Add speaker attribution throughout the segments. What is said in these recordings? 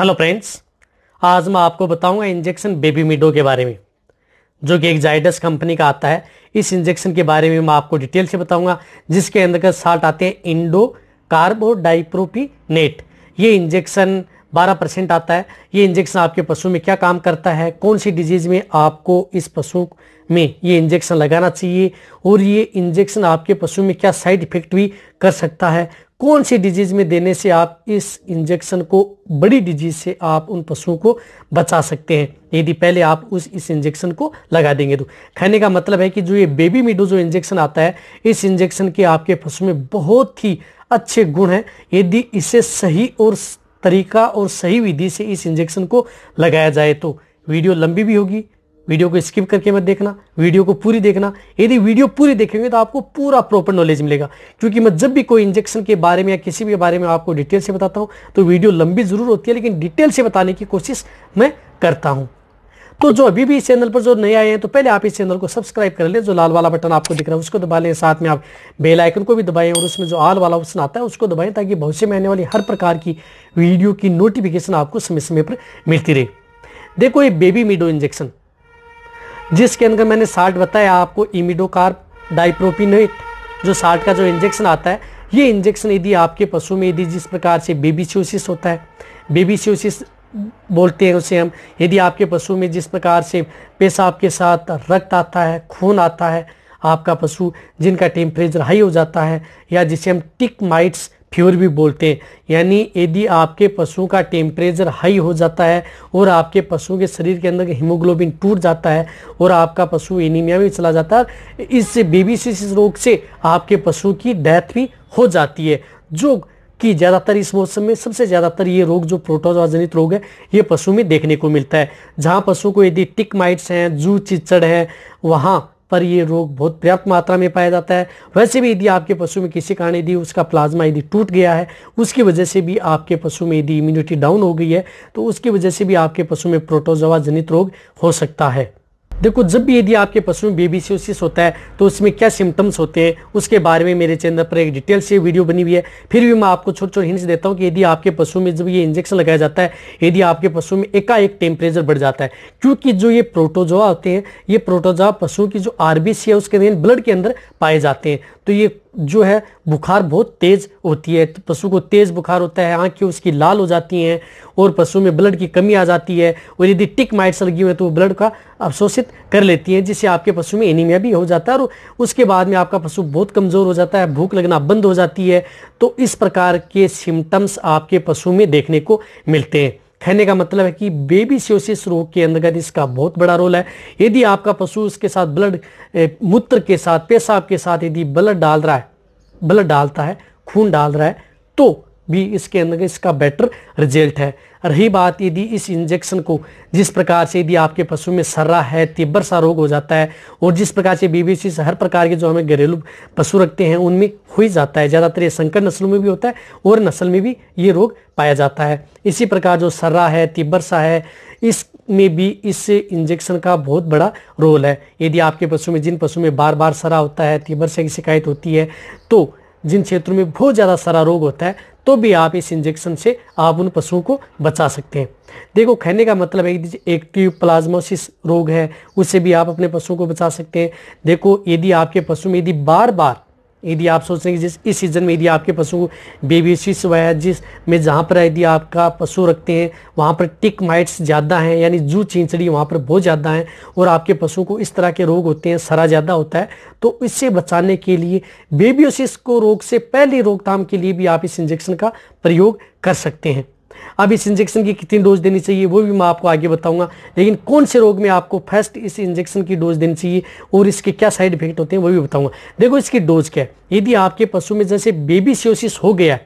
Speaker 1: hello friends आज मैं आपको बताऊंगा इंजेक्शन बेबी मिडो के बारे में जो कि एक जाइडस कंपनी का आता है इस इंजेक्शन के बारे में मैं आपको डिटेल से बताऊंगा जिसके अंतर्गत साल्ट आते हैं इंडो कार्बो नेट ये इंजेक्शन 12 परसेंट आता है ये इंजेक्शन आपके पशु में क्या काम करता है कौन सी डिजीज़ में आपको इस पशु में ये इंजेक्शन लगाना चाहिए और ये इंजेक्शन आपके पशु में क्या साइड इफेक्ट भी कर सकता है कौन सी डिजीज में देने से आप इस इंजेक्शन को बड़ी डिजीज से आप उन पशुओं को बचा सकते हैं यदि पहले आप उस इस इंजेक्शन को लगा देंगे तो कहने का मतलब है कि जो ये बेबी मीडो जो इंजेक्शन आता है इस इंजेक्शन के आपके पशु में बहुत ही अच्छे गुण हैं यदि इसे सही और तरीका और सही विधि से इस इंजेक्शन को लगाया जाए तो वीडियो लंबी भी होगी वीडियो को स्किप करके मत देखना वीडियो को पूरी देखना यदि वीडियो पूरी देखेंगे तो आपको पूरा प्रॉपर नॉलेज मिलेगा क्योंकि मैं जब भी कोई इंजेक्शन के बारे में या किसी भी बारे में आपको डिटेल से बताता हूँ तो वीडियो लंबी ज़रूर होती है लेकिन डिटेल से बताने की कोशिश मैं करता हूँ तो जो अभी भी इस चैनल पर जो नए आए हैं तो पहले आप इस चैनल को सब्सक्राइब कर लें जो लाल वाला बटन आपको दिख रहा है उसको दबा लें साथ में आप बेल आइकन को भी दबाएं और उसमें जो आल वाला ऑप्शन आता है उसको दबाएं ताकि भविष्य में आने वाली हर प्रकार की वीडियो की नोटिफिकेशन आपको समय समय पर मिलती रहे देखो ये बेबी मीडो इंजेक्शन जिसके अंदर मैंने साल्ट बताया आपको इमिडोकार्प डाइप्रोपिनेट जो साल्ट का जो इंजेक्शन आता है ये इंजेक्शन यदि आपके पशु में यदि जिस प्रकार से बेबी स्योसिस होता है बेबी बोलते हैं उसे हम यदि आपके पशु में जिस प्रकार से पेशाब के साथ रक्त आता है खून आता है आपका पशु जिनका टेम्परेचर हाई हो जाता है या जिसे हम टिक माइट्स फ्यूर भी बोलते हैं यानी यदि आपके पशुओं का टेम्परेचर हाई हो जाता है और आपके पशुओं के शरीर के अंदर हीमोग्लोबिन टूट जाता है और आपका पशु एनीमिया भी चला जाता है इससे बेबीसिस रोग से आपके पशु की डेथ भी हो जाती है जो कि ज़्यादातर इस मौसम में सबसे ज़्यादातर ये रोग जो प्रोटोजनित जनित रोग है ये पशु में देखने को मिलता है जहाँ पशु को यदि टिक माइट्स हैं जू चिचड़ है वहाँ पर यह रोग बहुत पर्याप्त मात्रा में पाया जाता है वैसे भी यदि आपके पशु में किसी कारण यदि उसका प्लाज्मा यदि टूट गया है उसकी वजह से भी आपके पशु में यदि इम्यूनिटी डाउन हो गई है तो उसकी वजह से भी आपके पशु में प्रोटोजवा जनित रोग हो सकता है देखो जब भी यदि आपके पशु में बेबीसीओसिस होता है तो उसमें क्या सिम्टम्स होते हैं उसके बारे में मेरे चैनल पर एक डिटेल से वीडियो बनी हुई है फिर भी मैं आपको छोटे छोटे हिंस देता हूँ कि यदि आपके पशु में जब ये इंजेक्शन लगाया जाता है यदि आपके पशु में एकाएक टेम्परेचर बढ़ जाता है क्योंकि जो ये प्रोटोजोआ होते हैं ये प्रोटोजोआ पशुओं की जो आरबीसी है उसके ब्लड के अंदर पाए जाते हैं तो ये जो है बुखार बहुत तेज़ होती है तो पशु को तेज़ बुखार होता है आँखें उसकी लाल हो जाती हैं और पशु में ब्लड की कमी आ जाती है और यदि टिक माइट्स लगी हुई है तो वो ब्लड का अवशोषित कर लेती हैं जिससे आपके पशु में एनीमिया भी हो जाता है और उसके बाद में आपका पशु बहुत कमज़ोर हो जाता है भूख लगना बंद हो जाती है तो इस प्रकार के सिम्टम्स आपके पशु में देखने को मिलते हैं कहने का मतलब है कि बेबी सियोसिस रोग के अंतर्गत इसका बहुत बड़ा रोल है यदि आपका पशु उसके साथ ब्लड मूत्र के साथ पेशाब के साथ यदि ब्लड डाल रहा है ब्लड डालता है खून डाल रहा है तो भी इसके अंदर इसका बेटर रिजल्ट है रही बात यदि इस इंजेक्शन को जिस प्रकार से यदि आपके पशु में सर्रा है तिब्बर सा रोग हो जाता है और जिस प्रकार से बीबीसी हर प्रकार के जो हमें घरेलू पशु रखते हैं उनमें हो ही जाता है ज़्यादातर ये संकर नस्लों में भी होता है और नस्ल में भी ये रोग पाया जाता है इसी प्रकार जो सर्रा है तिब्बर सा है इस में भी इस इंजेक्शन का बहुत बड़ा रोल है यदि आपके पशु में जिन पशु में बार बार सरा होता है तीबर से की शिकायत होती है तो जिन क्षेत्रों में बहुत ज़्यादा सरा रोग होता है तो भी आप इस इंजेक्शन से आप उन पशुओं को बचा सकते हैं देखो कहने का मतलब है कि एक्टिव प्लाज्मोसिस रोग है उससे भी आप अपने पशुओं को बचा सकते हैं देखो यदि आपके पशु में यदि बार बार यदि आप सोच रहे हैं जिस इस सीज़न में यदि आपके पशु बेबीसिस जिस में जहाँ पर यदि आपका पशु रखते हैं वहाँ पर टिक माइट्स ज़्यादा हैं यानी जू चिंचड़ी वहाँ पर बहुत ज़्यादा हैं और आपके पशु को इस तरह के रोग होते हैं सरा ज़्यादा होता है तो इससे बचाने के लिए बेबीसिस को रोग से पहले रोकथाम के लिए भी आप इस इंजेक्शन का प्रयोग कर सकते हैं अब इस इंजेक्शन की कितनी डोज देनी चाहिए वो भी मैं आपको आगे बताऊंगा लेकिन कौन से रोग में आपको फर्स्ट इस इंजेक्शन की डोज देनी चाहिए और इसके क्या साइड इफेक्ट होते हैं वो भी बताऊंगा देखो इसकी डोज क्या है यदि आपके पशु में जैसे बेबी सियोसिस हो गया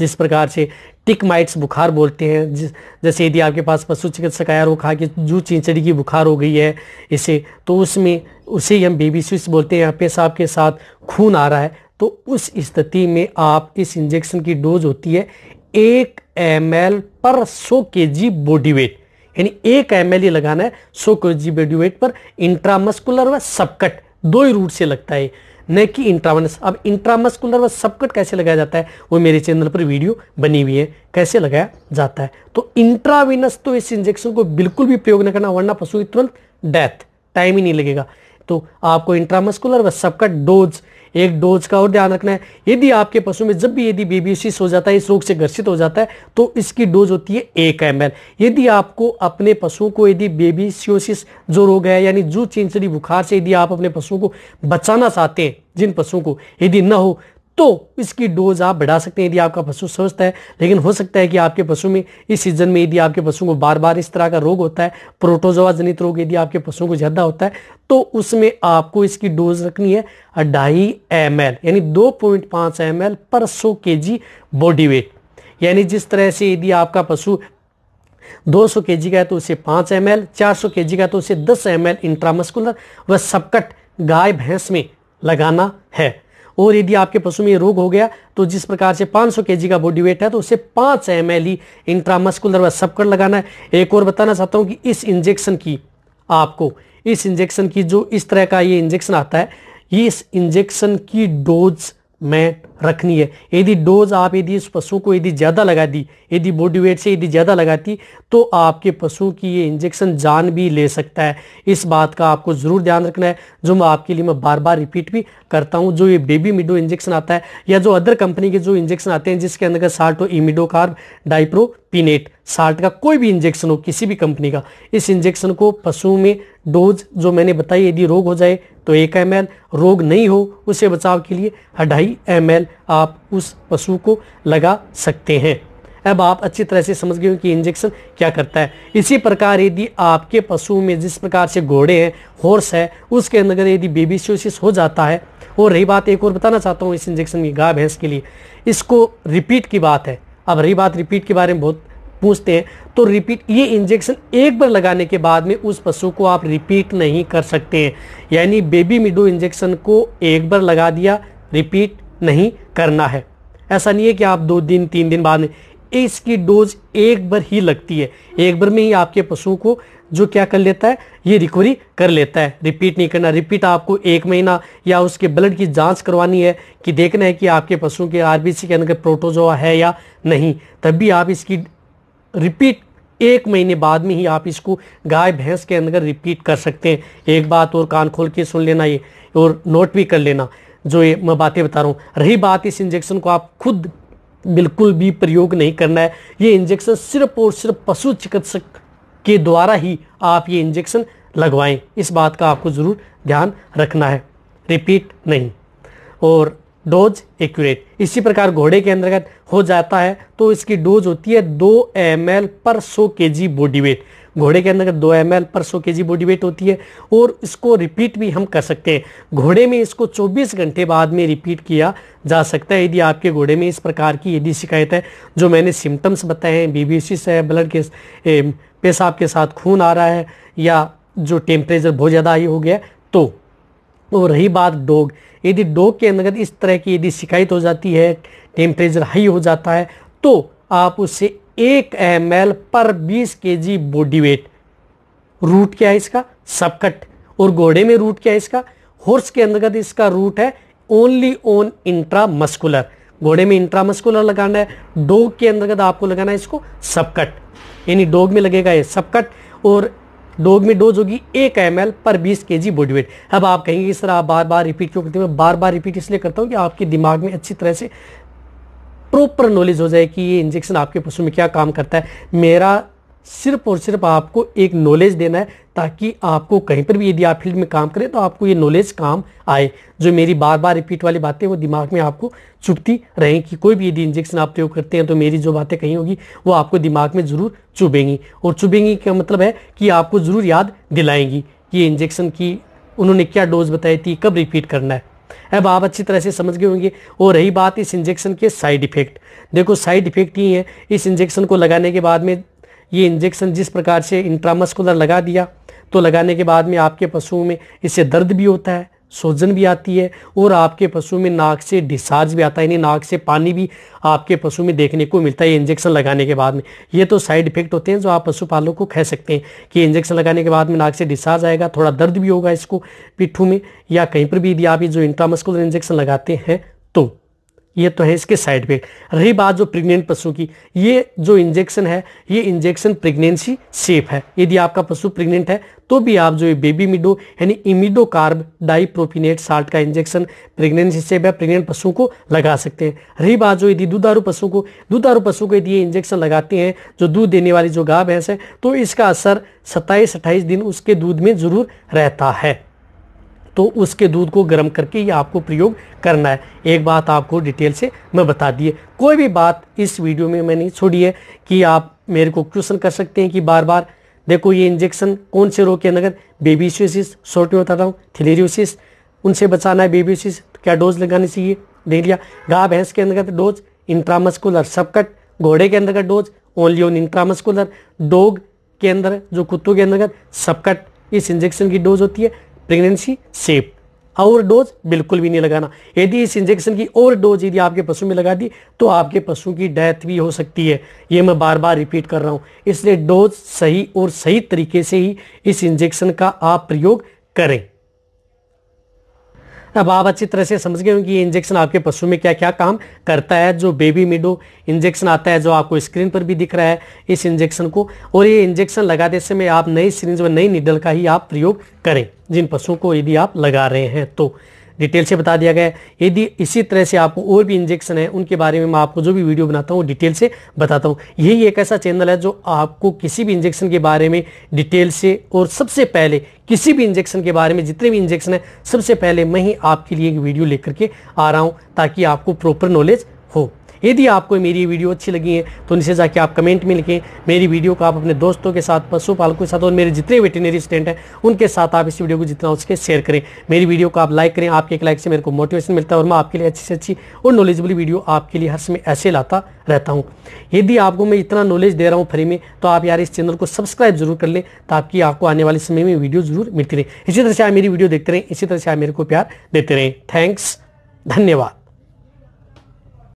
Speaker 1: जिस प्रकार से टिक माइट्स बुखार बोलते हैं जैसे यदि आपके पास पशु चिकित्सक आया रो खा के जू चिंचड़ी की बुखार हो गई है इसे तो उसमें उसे हम बेबी सियोसिस बोलते हैं यहाँ पेशाब के साथ खून आ रहा है तो उस स्थिति में आप इस इंजेक्शन की डोज होती है एक एम पर सो के जी बॉडी वेट यानी एक एम ही लगाना है सो के जी बॉडी वेट पर इंट्रामस्कुलर व सबकट दो ही रूट से लगता है न कि इंट्रावनस अब इंट्रामस्कुलर व सबकट कैसे लगाया जाता है वो मेरे चैनल पर वीडियो बनी हुई है कैसे लगाया जाता है तो इंट्रावीनस तो इस इंजेक्शन को बिल्कुल भी प्रयोग न करना वरना पशु तुरंत डेथ टाइम ही नहीं लगेगा तो आपको इंट्रामस्कुलर व सबकट डोज एक डोज का और ध्यान रखना है यदि आपके पशु में जब भी यदि बेबीसिस हो जाता है इस रोग से ग्रसित हो जाता है तो इसकी डोज होती है एक एम यदि आपको अपने पशुओं को यदि बेबीसियोसिस जो रोग है यानी जू चिंचड़ी बुखार से यदि आप अपने पशुओं को बचाना चाहते हैं जिन पशुओं को यदि न हो तो इसकी डोज आप बढ़ा सकते हैं यदि आपका पशु स्वस्थ है लेकिन हो सकता है कि आपके पशु में इस सीजन में यदि आपके पशु को बार बार इस तरह का रोग होता है प्रोटोजोवा जनित रोग यदि आपके पशुओं को ज़्यादा होता है तो उसमें आपको इसकी डोज रखनी है ढाई एम यानी दो पॉइंट पाँच एम पर सौ के जी बॉडी वेट यानी जिस तरह से यदि आपका पशु 200 के का है तो उसे 5 एम एल चार का है तो उसे 10 एम एल इंट्रामस्कुलर व सबकट गाय भैंस में लगाना है और यदि आपके पशु में रोग हो गया तो जिस प्रकार से 500 जी का बॉडी वेट है तो उसे 5 एम एल ई इंट्रामस्कुलर व सबकर लगाना है एक और बताना चाहता हूँ कि इस इंजेक्शन की आपको इस इंजेक्शन की जो इस तरह का ये इंजेक्शन आता है इस इंजेक्शन की डोज में रखनी है यदि डोज आप यदि इस पशु को यदि ज़्यादा लगा दी यदि बॉडी वेट से यदि ज़्यादा लगाती तो आपके पशु की ये इंजेक्शन जान भी ले सकता है इस बात का आपको ज़रूर ध्यान रखना है जो मैं आपके लिए मैं बार बार रिपीट भी करता हूँ जो ये बेबी मिडो इंजेक्शन आता है या जो अदर कंपनी के जो इंजेक्शन आते हैं जिसके अंदर साल्ट हो कार्ब डाइप्रो पीनेट साल्ट का कोई भी इंजेक्शन हो किसी भी कंपनी का इस इंजेक्शन को पशुओं में डोज जो मैंने बताई यदि रोग हो जाए तो एक एम रोग नहीं हो उसे बचाव के लिए अढ़ाई एम आप उस पशु को लगा सकते हैं अब आप अच्छी तरह से समझ गए हो कि इंजेक्शन क्या करता है इसी प्रकार यदि आपके पशु में जिस प्रकार से घोड़े हैं हॉर्स है उसके अंदर यदि बेबीसियोसिस हो जाता है और रही बात एक और बताना चाहता हूँ इस इंजेक्शन की गाय भैंस के लिए इसको रिपीट की बात है अब रही बात रिपीट के बारे में बहुत पूछते हैं तो रिपीट ये इंजेक्शन एक बार लगाने के बाद में उस पशु को आप रिपीट नहीं कर सकते हैं यानी बेबी मिडो इंजेक्शन को एक बार लगा दिया रिपीट नहीं करना है ऐसा नहीं है कि आप दो दिन तीन दिन बाद में इसकी डोज एक बार ही लगती है एक बार में ही आपके पशु को जो क्या कर लेता है ये रिकवरी कर लेता है रिपीट नहीं करना रिपीट आपको एक महीना या उसके ब्लड की जांच करवानी है कि देखना है कि आपके पशुओं के आरबीसी के अंदर प्रोटोजोआ है या नहीं तब भी आप इसकी रिपीट एक महीने बाद में ही आप इसको गाय भैंस के अंदर रिपीट कर सकते हैं एक बात और कान खोल के सुन लेना ये और नोट भी कर लेना जो ये मैं बातें बता रहा हूँ रही बात इस इंजेक्शन को आप खुद बिल्कुल भी प्रयोग नहीं करना है ये इंजेक्शन सिर्फ और सिर्फ पशु चिकित्सक के द्वारा ही आप ये इंजेक्शन लगवाएं इस बात का आपको ज़रूर ध्यान रखना है रिपीट नहीं और डोज एक्यूरेट इसी प्रकार घोड़े के अंतर्गत हो जाता है तो इसकी डोज होती है दो एम पर सौ के जी बॉडी वेट घोड़े के अंदर दो एम पर सौ के जी बॉडी वेट होती है और इसको रिपीट भी हम कर सकते हैं घोड़े में इसको 24 घंटे बाद में रिपीट किया जा सकता है यदि आपके घोड़े में इस प्रकार की यदि शिकायत है जो मैंने सिम्टम्स बताए हैं बीबीसी है ब्लड के पेशाब के साथ खून आ रहा है या जो टेम्परेचर बहुत ज़्यादा हाई हो गया तो और तो रही बात डोग यदि डोग के अंतर्गत इस तरह की यदि शिकायत हो जाती है टेम्परेचर हाई हो जाता है तो आप उसे एक एम पर बीस के जी बॉडी वेट रूट क्या है इसका सबकट और घोड़े में रूट क्या है इसका हॉर्स के अंतर्गत इसका रूट है ओनली ओन इंट्रा मस्कुलर घोड़े में इंट्रा मस्कुलर लगाना है डोग के अंतर्गत आपको लगाना है इसको सबकट यानी डोग में लगेगा ये सबकट और डोग में डोज होगी एक एम पर 20 के जी बॉडी वेट अब आप कहेंगे कि सर आप बार बार रिपीट क्यों करते हैं बार बार रिपीट इसलिए करता हूँ कि आपके दिमाग में अच्छी तरह से प्रॉपर नॉलेज हो जाए कि ये इंजेक्शन आपके पशु में क्या काम करता है मेरा सिर्फ और सिर्फ आपको एक नॉलेज देना है ताकि आपको कहीं पर भी यदि आप फील्ड में काम करें तो आपको ये नॉलेज काम आए जो मेरी बार बार रिपीट वाली बातें वो दिमाग में आपको चुभती रहें कि कोई भी यदि इंजेक्शन आप प्रयोग करते हैं तो मेरी जो बातें कही होगी वो आपको दिमाग में ज़रूर चुभेंगी और चुभेंगी का मतलब है कि आपको ज़रूर याद दिलाएंगी कि इंजेक्शन की उन्होंने क्या डोज बताई थी कब रिपीट करना है अब आप अच्छी तरह से समझ गए होंगे और रही बात इस इंजेक्शन के साइड इफेक्ट देखो साइड इफेक्ट ही है इस इंजेक्शन को लगाने के बाद में ये इंजेक्शन जिस प्रकार से इंट्रामस्कुलर लगा दिया तो लगाने के बाद में आपके पशुओं में इससे दर्द भी होता है सोजन भी आती है और आपके पशु में नाक से डिस्चार्ज भी आता है यानी नाक से पानी भी आपके पशु में देखने को मिलता है इंजेक्शन लगाने के बाद में ये तो साइड इफेक्ट होते हैं जो आप पशुपालकों को कह सकते हैं कि इंजेक्शन लगाने के बाद में नाक से डिस्चार्ज आएगा थोड़ा दर्द भी होगा इसको पिट्ठू में या कहीं पर भी यदि आप जो इंट्रामस्कुलर इंजेक्शन लगाते हैं तो ये तो है इसके साइड इफेक्ट रही बात जो प्रेग्नेंट पशु की ये जो इंजेक्शन है ये इंजेक्शन प्रेग्नेंसी सेफ है यदि आपका पशु प्रेग्नेंट है तो भी आप जो ये बेबी मिडो यानी इमिडो कार्ब डाइप्रोपिनेट साल्ट का इंजेक्शन प्रेगनेंसी सेफ है प्रेग्नेंट पशु को लगा सकते हैं रही बात जो यदि दूधारू पशु को दूधारू पशु को यदि ये इंजेक्शन लगाते हैं जो दूध देने वाली जो गाय भैंस है तो इसका असर सत्ताईस अट्ठाईस दिन उसके दूध में जरूर रहता है तो उसके दूध को गर्म करके ये आपको प्रयोग करना है एक बात आपको डिटेल से मैं बता दिए कोई भी बात इस वीडियो में मैंने छोड़ी है कि आप मेरे को क्वेश्चन कर सकते हैं कि बार बार देखो ये इंजेक्शन कौन से रोग के अंदर बेबीसीसिस शॉर्ट में बताता हूँ थिलेरियोसिस उनसे बचाना है बेबीसिस तो क्या डोज लगानी चाहिए देख लिया गाय भैंस के अंदर डोज इंट्रामस्कुलर सबकट घोड़े के अंदर dose only on intramuscular dog के अंदर जो कुत्तों के अंदर सबकट इस इंजेक्शन की डोज होती है प्रेगनेंसी सेफ ओवर डोज बिल्कुल भी नहीं लगाना यदि इस इंजेक्शन की ओवर डोज यदि आपके पशु में लगा दी तो आपके पशु की डेथ भी हो सकती है ये मैं बार बार रिपीट कर रहा हूँ इसलिए डोज सही और सही तरीके से ही इस इंजेक्शन का आप प्रयोग करें अब आप अच्छी तरह से समझ गए होंगे ये इंजेक्शन आपके पशु में क्या क्या काम करता है जो बेबी मिडो इंजेक्शन आता है जो आपको स्क्रीन पर भी दिख रहा है इस इंजेक्शन को और ये इंजेक्शन लगाते समय आप नई सीरीज व नई निडल का ही आप प्रयोग करें जिन पशुओं को यदि आप लगा रहे हैं तो डिटेल से बता दिया गया है यदि इसी तरह से आपको और भी इंजेक्शन है उनके बारे में मैं आपको जो भी वीडियो बनाता हूँ डिटेल से बताता हूँ यही एक ऐसा चैनल है जो आपको किसी भी इंजेक्शन के बारे में डिटेल से और सबसे पहले किसी भी इंजेक्शन के बारे में जितने भी इंजेक्शन है सबसे पहले मैं ही आपके लिए एक वीडियो लेकर के आ रहा हूँ ताकि आपको प्रॉपर नॉलेज हो यदि आपको मेरी वीडियो अच्छी लगी तो है तो नीचे जाके आप कमेंट में लिखें मेरी वीडियो को आप अपने दोस्तों के साथ पशुपालकों के साथ और मेरे जितने वेटनरी स्टूडेंट हैं उनके साथ आप इस वीडियो को जितना उसके शेयर करें मेरी वीडियो को आप लाइक करें आपके एक लाइक से मेरे को मोटिवेशन मिलता है और मैं आपके लिए अच्छी से अच्छी और नॉलेजबली वीडियो आपके लिए हर समय ऐसे लाता रहता हूँ यदि आपको मैं इतना नॉलेज दे रहा हूँ फ्री में तो आप यार इस चैनल को सब्सक्राइब जरूर कर लें ताकि आपको आने वाले समय में वीडियो जरूर मिलती रहे इसी तरह से आप मेरी वीडियो देखते रहें इसी तरह से आप मेरे को प्यार देते रहें थैंक्स धन्यवाद